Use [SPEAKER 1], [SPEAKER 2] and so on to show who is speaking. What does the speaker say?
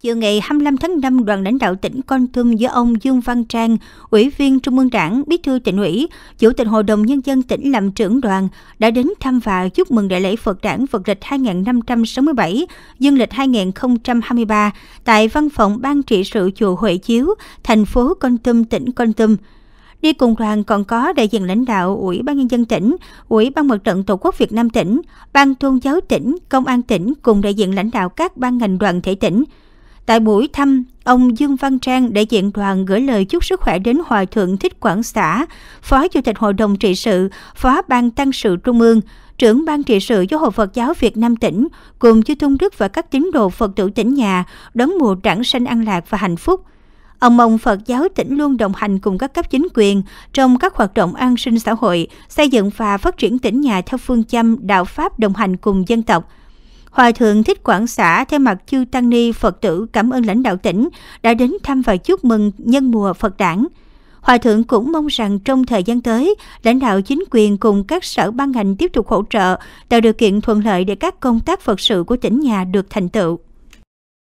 [SPEAKER 1] Chiều ngày 25 tháng 5, đoàn lãnh đạo tỉnh Con Tum do ông Dương Văn Trang, Ủy viên Trung ương Đảng, Bí thư tỉnh ủy, Chủ tịch Hội đồng Nhân dân tỉnh làm trưởng đoàn, đã đến thăm và chúc mừng đại lễ Phật đảng Phật lịch 2567, dương lịch 2023 tại văn phòng Ban trị sự Chùa Huệ Chiếu, thành phố Con Tum, tỉnh Con Tum. Đi cùng đoàn còn có đại diện lãnh đạo Ủy ban Nhân dân tỉnh, Ủy ban Mặt trận Tổ quốc Việt Nam tỉnh, Ban Tôn giáo tỉnh, Công an tỉnh cùng đại diện lãnh đạo các ban ngành đoàn thể tỉnh – Tại buổi thăm, ông Dương Văn Trang, đại diện đoàn gửi lời chúc sức khỏe đến Hòa Thượng Thích Quảng Xã, Phó Chủ tịch Hội đồng Trị sự, Phó Ban Tăng sự Trung ương, trưởng Ban Trị sự Giáo hội Phật giáo Việt Nam tỉnh, cùng chư Tôn Đức và các tín đồ Phật tử tỉnh nhà đón mùa đảng sanh an lạc và hạnh phúc. Ông mong Phật giáo tỉnh luôn đồng hành cùng các cấp chính quyền trong các hoạt động an sinh xã hội, xây dựng và phát triển tỉnh nhà theo phương châm đạo Pháp đồng hành cùng dân tộc – Hòa thượng Thích Quảng Xã theo mặt chư Tăng Ni Phật tử cảm ơn lãnh đạo tỉnh đã đến thăm và chúc mừng nhân mùa Phật đảng. Hòa thượng cũng mong rằng trong thời gian tới, lãnh đạo chính quyền cùng các sở ban ngành tiếp tục hỗ trợ, tạo điều kiện thuận lợi để các công tác Phật sự của tỉnh nhà được thành tựu.